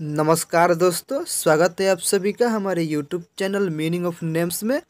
नमस्कार दोस्तों स्वागत है आप सभी का हमारे YouTube channel meaning of names में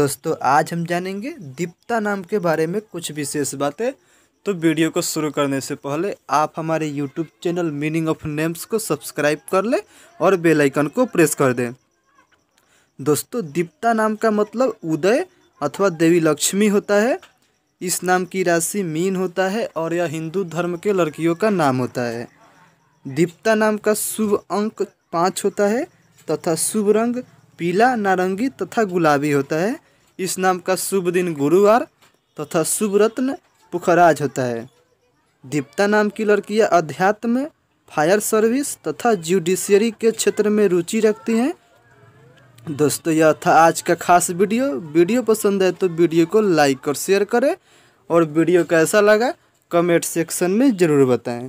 दोस्तों आज हम जानेंगे दीप्ता नाम के बारे में कुछ विशेष बातें तो वीडियो को शुरू करने से पहले आप हमारे YouTube channel meaning of names को सब्सक्राइब कर लें और बेल आइकन को प्रेस कर दें दोस्तों दीप्ता नाम का मतलब उदय अथवा देवी लक्ष्मी होता है इस नाम की राशि मीन होता है और यह हिंदू धर्म के लड़कियों का नाम होता है दीप्ता नाम का शुभ अंक पाँच होता है तथा शुभ रंग पीला नारंगी तथा गुलाबी होता है इस नाम का शुभ दिन गुरुवार तथा शुभ रत्न पुखराज होता है दीप्ता नाम की लड़कियां अध्यात्म फायर सर्विस तथा जुडिशियरी के क्षेत्र में रुचि रखती हैं दोस्तों यह था आज का खास वीडियो वीडियो पसंद है तो वीडियो को लाइक और शेयर करें और वीडियो कैसा लगा कमेंट सेक्शन में ज़रूर बताएं